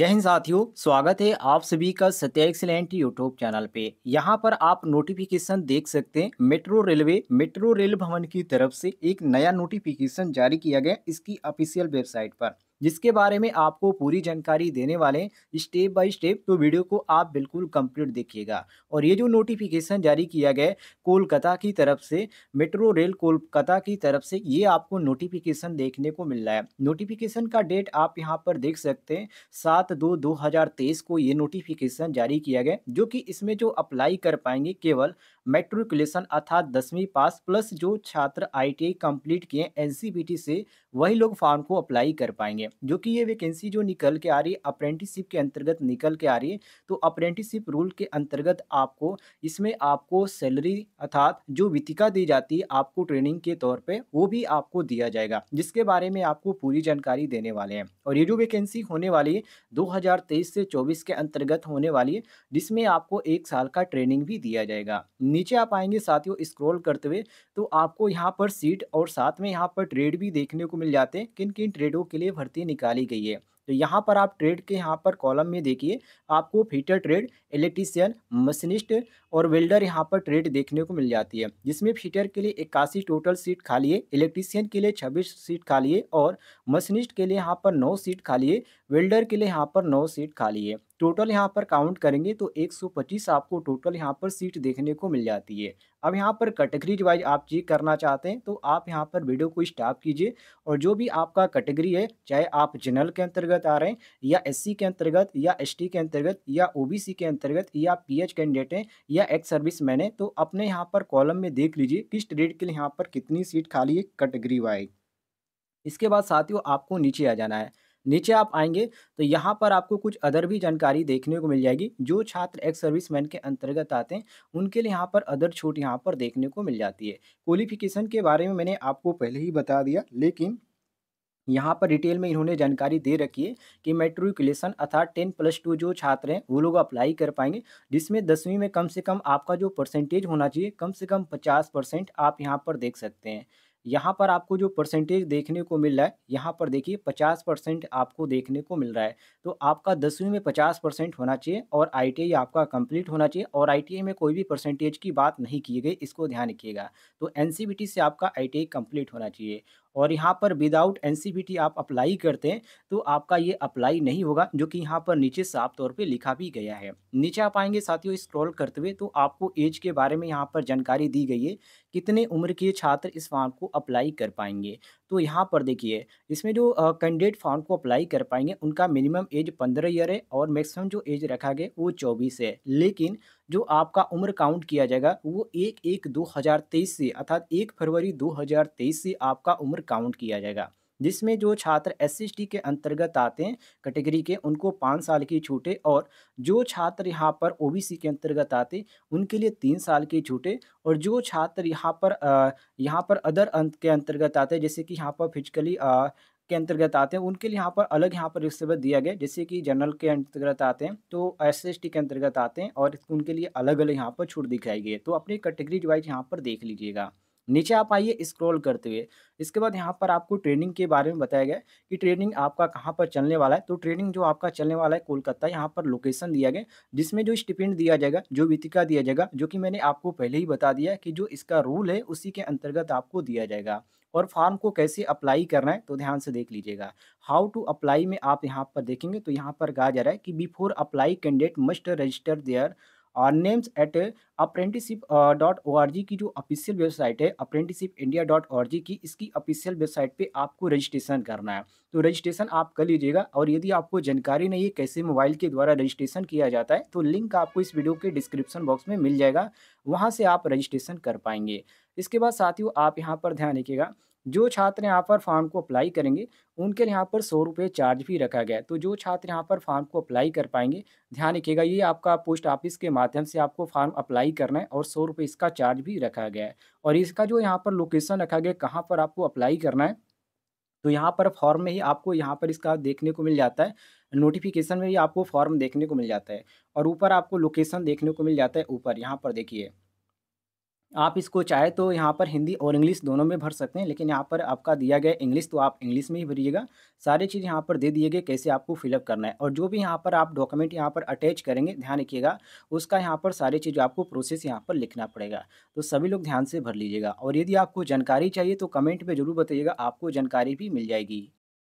जय हिंद साथियों स्वागत है आप सभी का सत्या एक्सीलेंट यूट्यूब चैनल पे यहाँ पर आप नोटिफिकेशन देख सकते हैं मेट्रो रेलवे मेट्रो रेल भवन की तरफ से एक नया नोटिफिकेशन जारी किया गया इसकी ऑफिशियल वेबसाइट पर जिसके बारे में आपको पूरी जानकारी देने वाले हैं स्टेप बाय स्टेप तो वीडियो को आप बिल्कुल कंप्लीट देखिएगा और ये जो नोटिफिकेशन जारी किया गया कोलकाता की तरफ से मेट्रो रेल कोलकाता की तरफ से ये आपको नोटिफिकेशन देखने को मिल रहा है नोटिफिकेशन का डेट आप यहाँ पर देख सकते हैं सात दो दो हजार तेईस को ये नोटिफिकेशन जारी किया गया जो कि इसमें जो अप्लाई कर पाएंगे केवल मेट्रिकुलेशन अर्थात दसवीं पास प्लस जो छात्र आईटीआई कंप्लीट किए एनसीबीटी से वही लोग फॉर्म को अप्लाई कर पाएंगे जो कि ये वैकेंसी जो निकल के आ रही है अप्रेंटिसिप के अंतर्गत निकल के आ रही है तो अप्रेंटिसिप रूल के अंतर्गत आपको इसमें आपको सैलरी अर्थात जो वितिका दी जाती है आपको ट्रेनिंग के तौर पर वो भी आपको दिया जाएगा जिसके बारे में आपको पूरी जानकारी देने वाले हैं और ये जो वैकेंसी होने वाली है दो से चौबीस के अंतर्गत होने वाली है जिसमें आपको एक साल का ट्रेनिंग भी दिया जाएगा नीचे आप आएंगे साथियों स्क्रॉल करते हुए तो आपको यहाँ पर सीट और साथ में यहाँ पर ट्रेड भी देखने को मिल जाते हैं किन किन ट्रेडों के लिए भर्ती निकाली गई है तो यहाँ पर आप ट्रेड के यहाँ पर कॉलम में देखिए आपको फीटर ट्रेड इलेक्ट्रीशियन मशीनिस्ट और वेल्डर यहाँ पर ट्रेड देखने को मिल जाती है जिसमें फीटर के लिए इक्यासी टोटल सीट खाली है इलेक्ट्रीशियन के लिए छब्बीस सीट खाली है और मशीनिस्ट के लिए यहाँ पर नौ सीट खाली है वेल्डर के लिए यहाँ पर नौ सीट खाली है टोटल यहाँ पर काउंट करेंगे तो एक आपको टोटल यहाँ पर सीट देखने को मिल जाती है अब यहाँ पर कैटेगरी वाइज आप चेक करना चाहते हैं तो आप यहाँ पर वीडियो को स्टॉप कीजिए और जो भी आपका कैटेगरी है चाहे आप जनरल के अंतर्गत आ रहे हैं या एस के अंतर्गत या एस के अंतर्गत या ओ के अंतर्गत या पी कैंडिडेट हैं या एक्स सर्विस मैन है तो अपने यहाँ पर कॉलम में देख लीजिए किस ट्रेड के लिए यहाँ पर कितनी सीट खाली है कैटेगरी वाइज इसके बाद साथियों आपको नीचे आ जाना है नीचे आप आएंगे तो यहाँ पर आपको कुछ अदर भी जानकारी देखने को मिल जाएगी जो छात्र एक्स सर्विस मैन के अंतर्गत आते हैं उनके लिए यहाँ पर अदर छूट यहाँ पर देखने को मिल जाती है क्वालिफिकेशन के बारे में मैंने आपको पहले ही बता दिया लेकिन यहाँ पर डिटेल में इन्होंने जानकारी दे रखी है कि मेट्रिकुलेशन अर्थात टेन प्लस टू जो छात्र हैं वो लोग अप्लाई कर पाएंगे जिसमें दसवीं में कम से कम आपका जो परसेंटेज होना चाहिए कम से कम पचास परसेंट आप यहाँ पर देख सकते हैं यहाँ पर आपको जो परसेंटेज देखने को मिल रहा है यहाँ पर देखिए पचास परसेंट आपको देखने को मिल रहा है तो आपका दसवीं में पचास परसेंट होना चाहिए और आई आपका कंप्लीट होना चाहिए और आई में कोई भी परसेंटेज की बात नहीं की गई इसको ध्यान रखिएगा तो एन से आपका आई कंप्लीट होना चाहिए और यहाँ पर विदाउट एन आप अप्लाई करते हैं तो आपका ये अप्लाई नहीं होगा जो कि यहाँ पर नीचे साफ तौर पर लिखा भी गया है नीचे आप आएंगे साथियों स्क्रॉल करते हुए तो आपको एज के बारे में यहाँ पर जानकारी दी गई है कितने उम्र के छात्र इस फॉर्म को अप्लाई कर पाएंगे तो यहाँ पर देखिए इसमें जो कैंडिडेट फॉर्म को अप्लाई कर पाएंगे उनका मिनिमम एज पंद्रह ईयर है और मैक्सिमम जो एज रखा गया वो चौबीस है लेकिन जो आपका उम्र काउंट किया जाएगा वो एक एक दो हज़ार तेईस से अर्थात एक फरवरी दो हज़ार तेईस से आपका उम्र काउंट किया जाएगा जिसमें जो छात्र एस के अंतर्गत आते हैं कैटेगरी के उनको पाँच साल की छूटें और जो छात्र यहाँ पर ओ के अंतर्गत आते उनके लिए तीन साल की छूटें और जो छात्र यहाँ पर यहाँ पर अदर अंत के अंतर्गत आते हैं जैसे कि यहाँ पर फिजिकली के अंतर्गत आते हैं उनके लिए यहाँ पर अलग यहाँ पर रिस्वेबल दिया गया जैसे कि जनरल के अंतर्गत आते हैं तो एस एस के अंतर्गत आते हैं और उनके लिए अलग अलग यहाँ पर छूट दिखाई गई है तो अपनी कैटेगरी वाइज यहाँ पर देख लीजिएगा नीचे आप आइए स्क्रॉल करते हुए इसके बाद यहाँ पर आपको ट्रेनिंग के बारे में बताया गया कि ट्रेनिंग आपका कहाँ पर चलने वाला है तो ट्रेनिंग जो आपका चलने वाला है कोलकाता यहाँ पर लोकेशन दिया गया जिसमें जो स्टिपेंड दिया जाएगा जो वितिका दिया जाएगा जो कि मैंने आपको पहले ही बता दिया कि जो इसका रूल है उसी के अंतर्गत आपको दिया जाएगा और फॉर्म को कैसे अप्लाई करना है तो ध्यान से देख लीजिएगा हाउ टू अप्लाई में आप यहाँ पर देखेंगे तो यहाँ पर कहा जा रहा है कि before apply candidate must register their और names at apprenticeship dot O R G की जो ऑफिशियल वेबसाइट है apprenticeship India dot O R G की इसकी ऑफिशियल वेबसाइट पे आपको रजिस्ट्रेशन करना है तो रजिस्ट्रेशन आप कर लीजिएगा और यदि आपको जानकारी नहीं है कैसे मोबाइल के द्वारा रजिस्ट्रेशन किया जाता है तो लिंक आपको इस वीडियो के डिस्क्रिप्शन बॉक्स में मिल जाएगा वहाँ से आप रजिस्ट्रेशन कर पाएंगे इसके बाद साथियों आप यहाँ पर ध्यान रखिएगा जो छात्र यहाँ पर फॉर्म को अप्लाई करेंगे उनके लिए यहाँ पर सौ रुपये चार्ज भी रखा गया है तो जो छात्र यहाँ पर फॉर्म को अप्लाई कर पाएंगे ध्यान रखिएगा ये आपका पोस्ट ऑफिस के माध्यम से आपको फॉर्म अप्लाई करना है और सौ रुपये इसका चार्ज भी रखा गया है और इसका जो यहाँ पर लोकेशन रखा गया कहाँ पर आपको अप्लाई करना है तो यहाँ पर फॉर्म में ही आपको यहाँ पर इसका देखने को मिल जाता है नोटिफिकेशन में ही आपको फॉर्म देखने को मिल जाता है और ऊपर आपको लोकेशन देखने को मिल जाता है ऊपर यहाँ पर देखिए आप इसको चाहे तो यहाँ पर हिंदी और इंग्लिश दोनों में भर सकते हैं लेकिन यहाँ पर आपका दिया गया इंग्लिश तो आप इंग्लिश में ही भरिएगा सारे चीज़ यहाँ पर दे दिए गए कैसे आपको फिलअप करना है और जो भी यहाँ पर आप डॉक्यूमेंट यहाँ पर अटैच करेंगे ध्यान रखिएगा उसका यहाँ पर सारे चीज़ आपको प्रोसेस यहाँ पर लिखना पड़ेगा तो सभी लोग ध्यान से भर लीजिएगा और यदि आपको जानकारी चाहिए तो कमेंट में ज़रूर बताइएगा आपको जानकारी भी मिल जाएगी